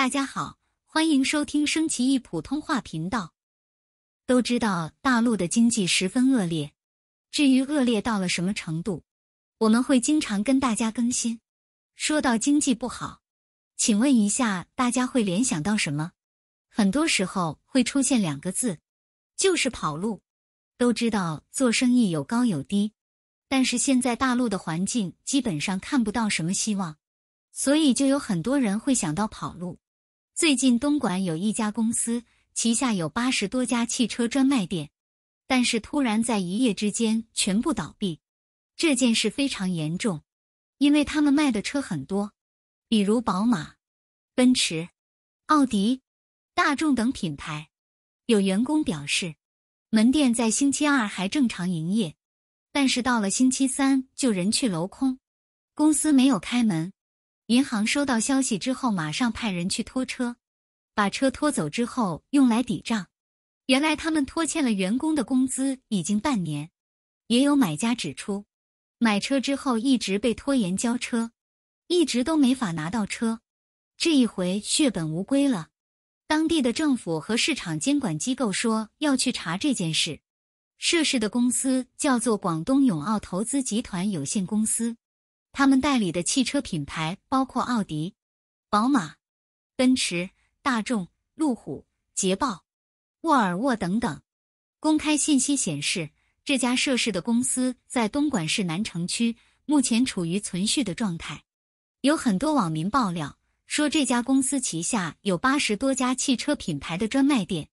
大家好，欢迎收听升旗易普通话频道。都知道大陆的经济十分恶劣，至于恶劣到了什么程度，我们会经常跟大家更新。说到经济不好，请问一下大家会联想到什么？很多时候会出现两个字，就是跑路。都知道做生意有高有低，但是现在大陆的环境基本上看不到什么希望，所以就有很多人会想到跑路。最近，东莞有一家公司旗下有八十多家汽车专卖店，但是突然在一夜之间全部倒闭。这件事非常严重，因为他们卖的车很多，比如宝马、奔驰、奥迪、大众等品牌。有员工表示，门店在星期二还正常营业，但是到了星期三就人去楼空，公司没有开门。银行收到消息之后，马上派人去拖车，把车拖走之后用来抵账。原来他们拖欠了员工的工资已经半年。也有买家指出，买车之后一直被拖延交车，一直都没法拿到车，这一回血本无归了。当地的政府和市场监管机构说要去查这件事。涉事的公司叫做广东永奥投资集团有限公司。他们代理的汽车品牌包括奥迪、宝马、奔驰、大众、路虎、捷豹、沃尔沃等等。公开信息显示，这家涉事的公司在东莞市南城区目前处于存续的状态。有很多网民爆料说，这家公司旗下有八十多家汽车品牌的专卖店，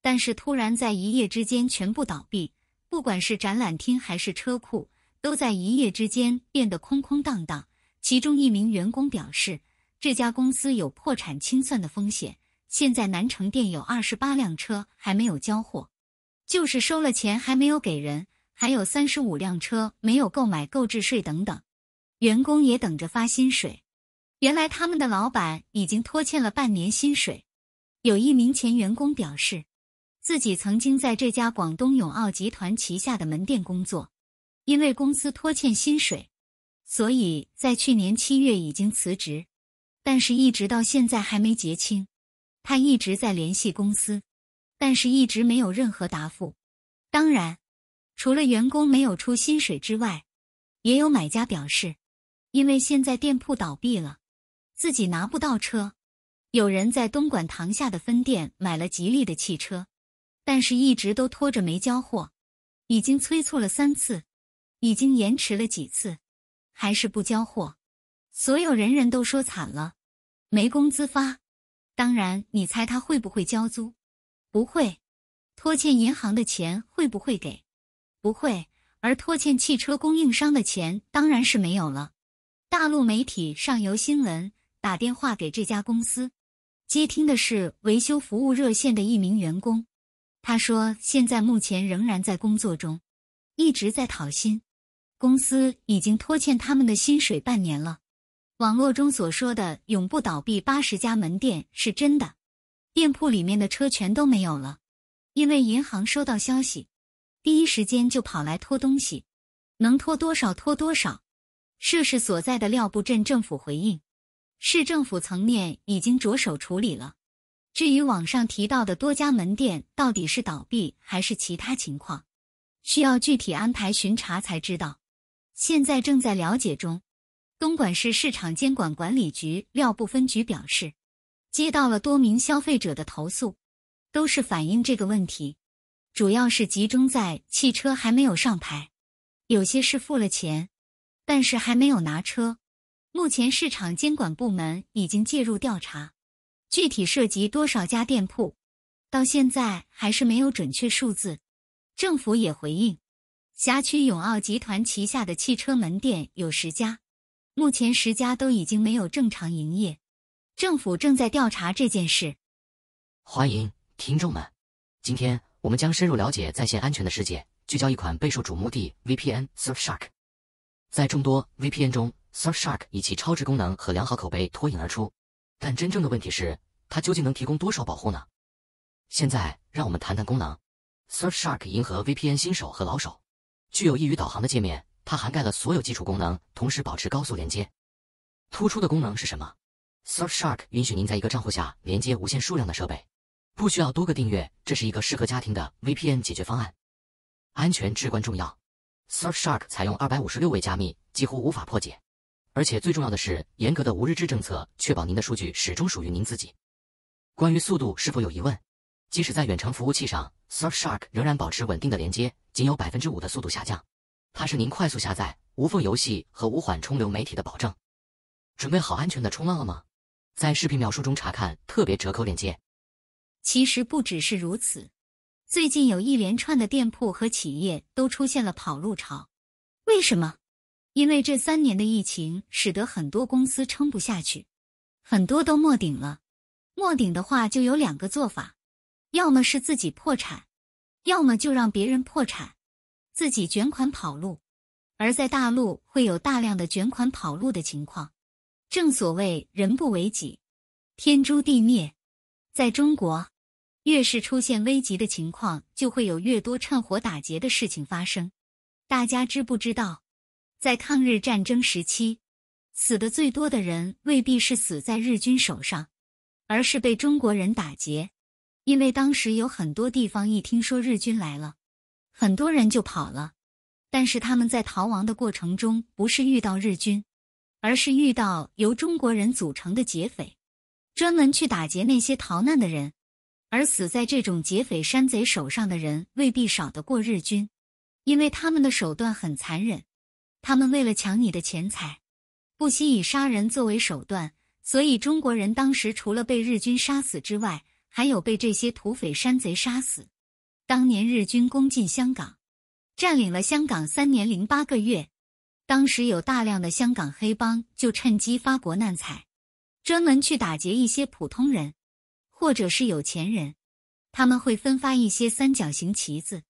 但是突然在一夜之间全部倒闭，不管是展览厅还是车库。都在一夜之间变得空空荡荡。其中一名员工表示，这家公司有破产清算的风险。现在南城店有二十八辆车还没有交货，就是收了钱还没有给人，还有三十五辆车没有购买购置税等等。员工也等着发薪水。原来他们的老板已经拖欠了半年薪水。有一名前员工表示，自己曾经在这家广东永奥集团旗下的门店工作。因为公司拖欠薪水，所以在去年七月已经辞职，但是一直到现在还没结清。他一直在联系公司，但是一直没有任何答复。当然，除了员工没有出薪水之外，也有买家表示，因为现在店铺倒闭了，自己拿不到车。有人在东莞塘下的分店买了吉利的汽车，但是一直都拖着没交货，已经催促了三次。已经延迟了几次，还是不交货，所有人人都说惨了，没工资发。当然，你猜他会不会交租？不会。拖欠银行的钱会不会给？不会。而拖欠汽车供应商的钱，当然是没有了。大陆媒体上游新闻打电话给这家公司，接听的是维修服务热线的一名员工，他说现在目前仍然在工作中，一直在讨薪。公司已经拖欠他们的薪水半年了。网络中所说的“永不倒闭”八十家门店是真的，店铺里面的车全都没有了，因为银行收到消息，第一时间就跑来拖东西，能拖多少拖多少。涉事所在的廖步镇政府回应，市政府层面已经着手处理了。至于网上提到的多家门店到底是倒闭还是其他情况，需要具体安排巡查才知道。现在正在了解中，东莞市市场监管管理局寮步分局表示，接到了多名消费者的投诉，都是反映这个问题，主要是集中在汽车还没有上牌，有些是付了钱，但是还没有拿车。目前市场监管部门已经介入调查，具体涉及多少家店铺，到现在还是没有准确数字。政府也回应。辖区永奥集团旗下的汽车门店有十家，目前十家都已经没有正常营业，政府正在调查这件事。欢迎听众们，今天我们将深入了解在线安全的世界，聚焦一款备受瞩目的 VPN Surfshark。在众多 VPN 中，Surfshark 以其超值功能和良好口碑脱颖而出。但真正的问题是，它究竟能提供多少保护呢？现在让我们谈谈功能。Surfshark 迎合 VPN 新手和老手。具有易于导航的界面，它涵盖了所有基础功能，同时保持高速连接。突出的功能是什么？Surfshark 允许您在一个账户下连接无限数量的设备，不需要多个订阅，这是一个适合家庭的 VPN 解决方案。安全至关重要，Surfshark 采用二百五十六位加密，几乎无法破解。而且最重要的是，严格的无日志政策确保您的数据始终属于您自己。关于速度是否有疑问？即使在远程服务器上，Surfshark 仍然保持稳定的连接，仅有百分之五的速度下降。它是您快速下载、无缝游戏和无缓冲流媒体的保证。准备好安全的冲浪了吗？在视频描述中查看特别折扣链接。其实不只是如此，最近有一连串的店铺和企业都出现了跑路潮。为什么？因为这三年的疫情使得很多公司撑不下去，很多都没顶了。没顶的话，就有两个做法。要么是自己破产，要么就让别人破产，自己卷款跑路。而在大陆会有大量的卷款跑路的情况。正所谓“人不为己，天诛地灭”。在中国，越是出现危急的情况，就会有越多趁火打劫的事情发生。大家知不知道，在抗日战争时期，死的最多的人未必是死在日军手上，而是被中国人打劫。因为当时有很多地方，一听说日军来了，很多人就跑了。但是他们在逃亡的过程中，不是遇到日军，而是遇到由中国人组成的劫匪，专门去打劫那些逃难的人。而死在这种劫匪山贼手上的人，未必少得过日军，因为他们的手段很残忍，他们为了抢你的钱财，不惜以杀人作为手段。所以中国人当时除了被日军杀死之外，还有被这些土匪山贼杀死。当年日军攻进香港，占领了香港三年零八个月。当时有大量的香港黑帮就趁机发国难财，专门去打劫一些普通人，或者是有钱人。他们会分发一些三角形旗子，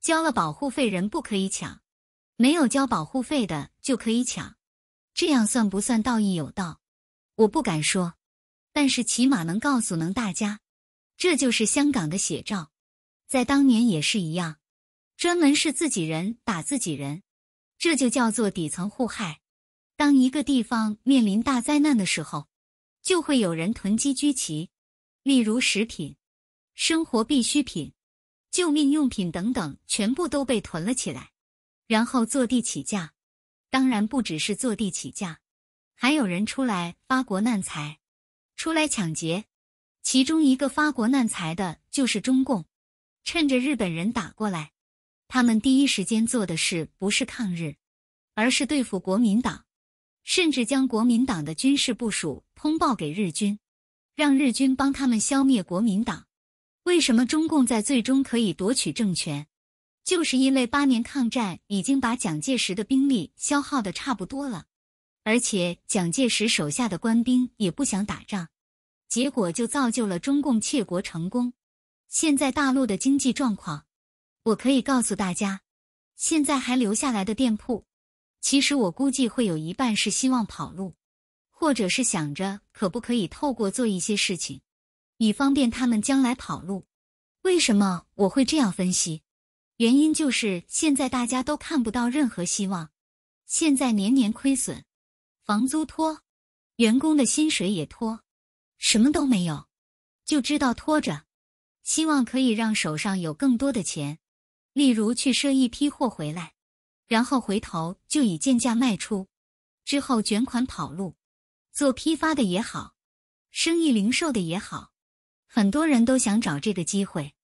交了保护费人不可以抢，没有交保护费的就可以抢。这样算不算道义有道？我不敢说，但是起码能告诉能大家。这就是香港的写照，在当年也是一样，专门是自己人打自己人，这就叫做底层互害。当一个地方面临大灾难的时候，就会有人囤积居奇，例如食品、生活必需品、救命用品等等，全部都被囤了起来，然后坐地起价。当然不只是坐地起价，还有人出来发国难财，出来抢劫。其中一个发国难财的就是中共，趁着日本人打过来，他们第一时间做的事不是抗日，而是对付国民党，甚至将国民党的军事部署通报给日军，让日军帮他们消灭国民党。为什么中共在最终可以夺取政权，就是因为八年抗战已经把蒋介石的兵力消耗的差不多了，而且蒋介石手下的官兵也不想打仗。结果就造就了中共窃国成功。现在大陆的经济状况，我可以告诉大家，现在还留下来的店铺，其实我估计会有一半是希望跑路，或者是想着可不可以透过做一些事情，以方便他们将来跑路。为什么我会这样分析？原因就是现在大家都看不到任何希望，现在年年亏损，房租拖，员工的薪水也拖。什么都没有，就知道拖着，希望可以让手上有更多的钱，例如去赊一批货回来，然后回头就以贱价卖出，之后卷款跑路。做批发的也好，生意零售的也好，很多人都想找这个机会。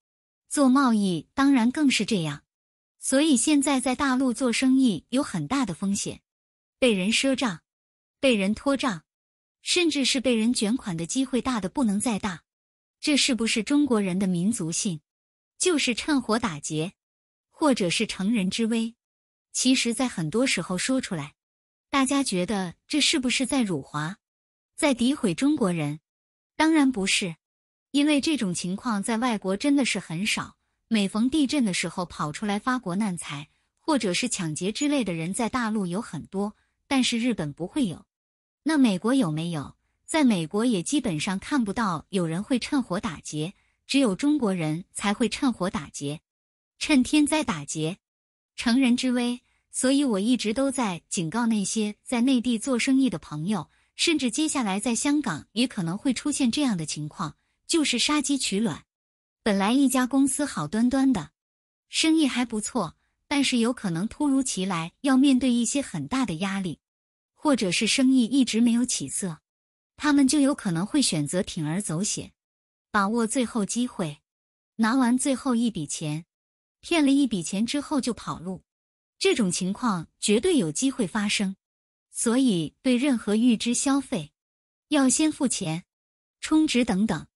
做贸易当然更是这样，所以现在在大陆做生意有很大的风险，被人赊账，被人拖账。甚至是被人卷款的机会大的不能再大，这是不是中国人的民族性？就是趁火打劫，或者是乘人之危？其实，在很多时候说出来，大家觉得这是不是在辱华，在诋毁中国人？当然不是，因为这种情况在外国真的是很少。每逢地震的时候跑出来发国难财，或者是抢劫之类的人在大陆有很多，但是日本不会有。那美国有没有？在美国也基本上看不到有人会趁火打劫，只有中国人才会趁火打劫，趁天灾打劫，乘人之危。所以我一直都在警告那些在内地做生意的朋友，甚至接下来在香港也可能会出现这样的情况，就是杀鸡取卵。本来一家公司好端端的，生意还不错，但是有可能突如其来要面对一些很大的压力。或者是生意一直没有起色，他们就有可能会选择铤而走险，把握最后机会，拿完最后一笔钱，骗了一笔钱之后就跑路。这种情况绝对有机会发生，所以对任何预支消费，要先付钱、充值等等，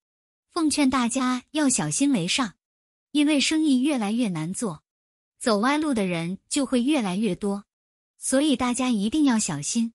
奉劝大家要小心为上，因为生意越来越难做，走歪路的人就会越来越多，所以大家一定要小心。